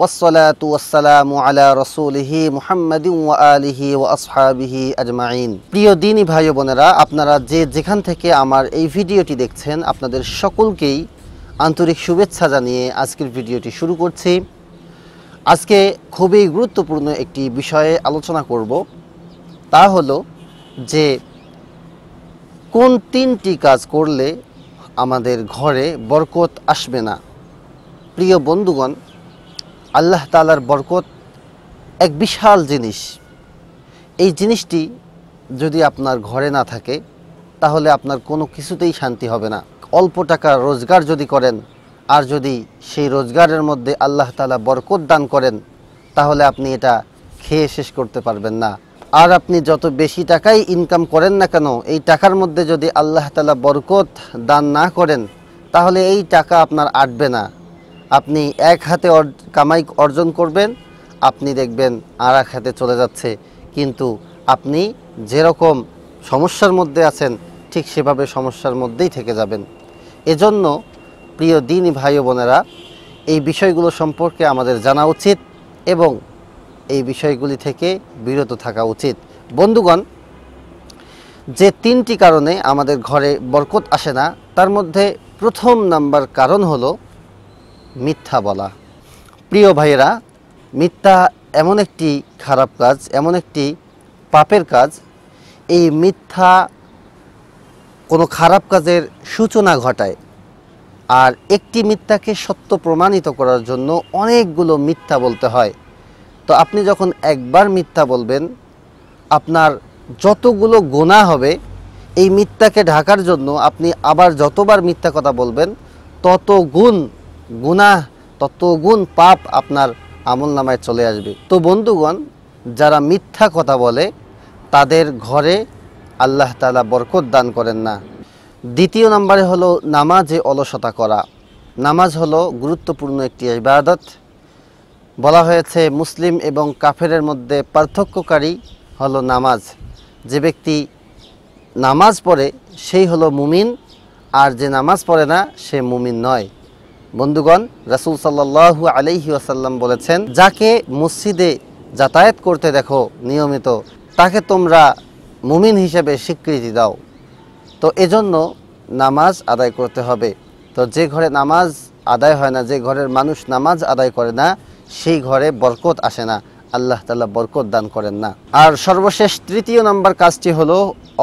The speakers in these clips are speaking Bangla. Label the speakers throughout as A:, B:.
A: প্রিয় ভাই বোনেরা আপনারা যে যেখান থেকে আমার এই ভিডিওটি দেখছেন আপনাদের সকলকেই আন্তরিক শুভেচ্ছা জানিয়ে আজকের ভিডিওটি শুরু করছি আজকে খুবই গুরুত্বপূর্ণ একটি বিষয়ে আলোচনা করব তা হলো যে কোন তিনটি কাজ করলে আমাদের ঘরে বরকত আসবে না প্রিয় বন্ধুগণ আল্লাহ তালার বরকত এক বিশাল জিনিস এই জিনিসটি যদি আপনার ঘরে না থাকে তাহলে আপনার কোনো কিছুতেই শান্তি হবে না অল্প টাকা রোজগার যদি করেন আর যদি সেই রোজগারের মধ্যে আল্লাহ তালা বরকত দান করেন তাহলে আপনি এটা খেয়ে শেষ করতে পারবেন না আর আপনি যত বেশি টাকাই ইনকাম করেন না কেন এই টাকার মধ্যে যদি আল্লাহ তালা বরকত দান না করেন তাহলে এই টাকা আপনার আটবে না আপনি এক হাতে কামাই অর্জন করবেন আপনি দেখবেন আর এক হাতে চলে যাচ্ছে কিন্তু আপনি যেরকম সমস্যার মধ্যে আছেন ঠিক সেভাবে সমস্যার মধ্যেই থেকে যাবেন এজন্য প্রিয় দিন ভাই বোনেরা এই বিষয়গুলো সম্পর্কে আমাদের জানা উচিত এবং এই বিষয়গুলি থেকে বিরত থাকা উচিত বন্ধুগণ যে তিনটি কারণে আমাদের ঘরে বরকত আসে না তার মধ্যে প্রথম নাম্বার কারণ হলো মিথ্যা বলা প্রিয় ভাইয়েরা মিথ্যা এমন একটি খারাপ কাজ এমন একটি পাপের কাজ এই মিথ্যা কোনো খারাপ কাজের সূচনা ঘটায় আর একটি মিথ্যাকে সত্য প্রমাণিত করার জন্য অনেকগুলো মিথ্যা বলতে হয় তো আপনি যখন একবার মিথ্যা বলবেন আপনার যতগুলো গোনা হবে এই মিথ্যাকে ঢাকার জন্য আপনি আবার যতবার মিথ্যা কথা বলবেন তত গুণ গুনাহ তত গুণ পাপ আপনার আমল নামায় চলে আসবে তো বন্ধুগণ যারা মিথ্যা কথা বলে তাদের ঘরে আল্লাহ তালা বরকত দান করেন না দ্বিতীয় নম্বরে হলো নামাজে অলসতা করা নামাজ হলো গুরুত্বপূর্ণ একটি ইবাদত বলা হয়েছে মুসলিম এবং কাফেরের মধ্যে পার্থক্যকারী হলো নামাজ যে ব্যক্তি নামাজ পড়ে সেই হলো মুমিন আর যে নামাজ পড়ে না সে মুমিন নয় বন্ধুগণ রাসুল সাল্লাহ আলহি আসাল্লাম বলেছেন যাকে মসজিদে যাতায়াত করতে দেখো নিয়মিত তাকে তোমরা মুমিন হিসেবে স্বীকৃতি দাও তো এজন্য নামাজ আদায় করতে হবে তো যে ঘরে নামাজ আদায় হয় না যে ঘরের মানুষ নামাজ আদায় করে না সেই ঘরে বরকত আসে না আল্লাহ তালা বরকত দান করেন না আর সর্বশেষ তৃতীয় নম্বর কাজটি হলো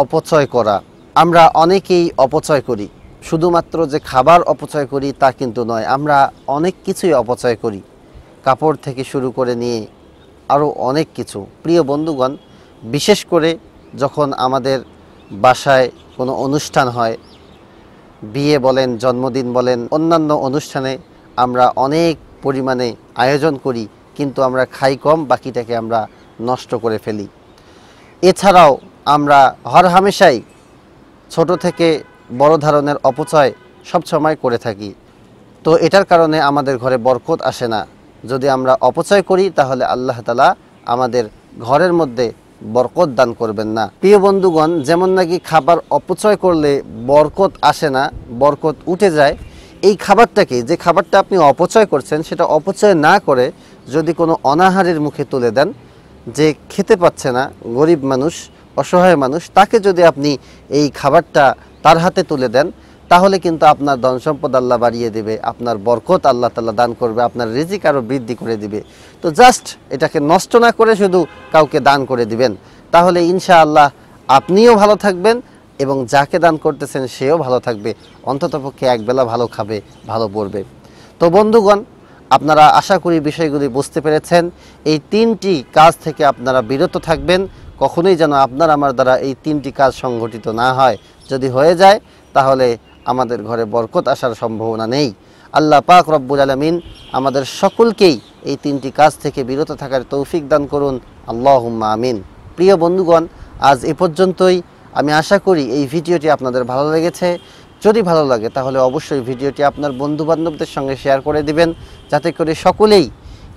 A: অপচয় করা আমরা অনেকেই অপচয় করি শুধুমাত্র যে খাবার অপচয় করি তা কিন্তু নয় আমরা অনেক কিছুই অপচয় করি কাপড় থেকে শুরু করে নিয়ে আরও অনেক কিছু প্রিয় বন্ধুগণ বিশেষ করে যখন আমাদের বাসায় কোনো অনুষ্ঠান হয় বিয়ে বলেন জন্মদিন বলেন অন্যান্য অনুষ্ঠানে আমরা অনেক পরিমাণে আয়োজন করি কিন্তু আমরা খাই কম বাকিটাকে আমরা নষ্ট করে ফেলি এছাড়াও আমরা হর হামেশাই ছোট থেকে বড় ধরনের অপচয় সবসময় করে থাকি তো এটার কারণে আমাদের ঘরে বরকত আসে না যদি আমরা অপচয় করি তাহলে আল্লাহ তালা আমাদের ঘরের মধ্যে বরকত দান করবেন না প্রিয় বন্ধুগণ যেমন নাকি খাবার অপচয় করলে বরকত আসে না বরকত উঠে যায় এই খাবারটাকে যে খাবারটা আপনি অপচয় করছেন সেটা অপচয় না করে যদি কোনো অনাহারের মুখে তুলে দেন যে খেতে পাচ্ছে না গরিব মানুষ অসহায় মানুষ তাকে যদি আপনি এই খাবারটা তার হাতে তুলে দেন তাহলে কিন্তু আপনার ধন সম্পদ আল্লাহ বাড়িয়ে দেবে আপনার বরকত আল্লাহ তাল্লাহ দান করবে আপনার রিজিক আরও বৃদ্ধি করে দিবে তো জাস্ট এটাকে নষ্ট না করে শুধু কাউকে দান করে দিবেন তাহলে ইনশা আল্লাহ আপনিও ভালো থাকবেন এবং যাকে দান করতেছেন সেও ভালো থাকবে অন্ততপক্ষে একবেলা ভালো খাবে ভালো পড়বে তো বন্ধুগণ আপনারা আশা করি বিষয়গুলি বুঝতে পেরেছেন এই তিনটি কাজ থেকে আপনারা বিরত থাকবেন কখনোই যেন আপনার আমার দ্বারা এই তিনটি কাজ সংঘটিত না হয় যদি হয়ে যায় তাহলে আমাদের ঘরে বরকত আসার সম্ভাবনা নেই আল্লাহ পাক রব্বুল আলমিন আমাদের সকলকেই এই তিনটি কাজ থেকে বিরত থাকার তৌফিক দান করুন আল্লাহ আমিন প্রিয় বন্ধুগণ আজ এ পর্যন্তই আমি আশা করি এই ভিডিওটি আপনাদের ভালো লেগেছে যদি ভালো লাগে তাহলে অবশ্যই ভিডিওটি আপনার বন্ধুবান্ধবদের সঙ্গে শেয়ার করে দিবেন যাতে করে সকলেই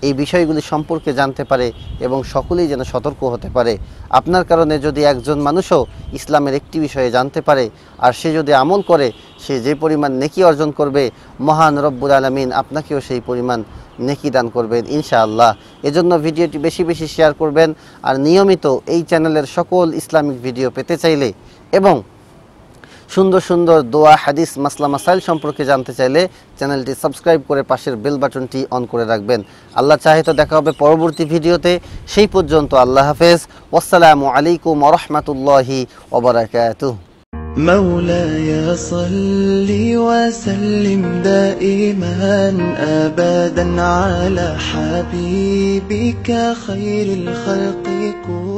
A: এই বিষয়গুলি সম্পর্কে জানতে পারে এবং সকলেই যেন সতর্ক হতে পারে আপনার কারণে যদি একজন মানুষও ইসলামের একটি বিষয়ে জানতে পারে আর সে যদি আমল করে সে যে পরিমাণ নেকি অর্জন করবে মহান রব্বুল আলমিন আপনাকেও সেই পরিমাণ নেকি দান করবেন ইনশাআল্লাহ এজন্য ভিডিওটি বেশি বেশি শেয়ার করবেন আর নিয়মিত এই চ্যানেলের সকল ইসলামিক ভিডিও পেতে চাইলে এবং সুন্দর সুন্দর দোয়া হাদিস মাসলা মাসাইল সম্পর্কে জানতে চাইলে চ্যানেলটি সাবস্ক্রাইব করে পাশের বেল বাটনটি অন করে রাখবেন আল্লাহ চাহে তো দেখা হবে পরবর্তী ভিডিওতে সেই পর্যন্ত আল্লাহ হাফেজ আসসালামু আলাইকুম রহমতুল্লাহি ওবরাকাতু مولاي صل وسلم دائما ابدا على حبيبك خير الخلق كل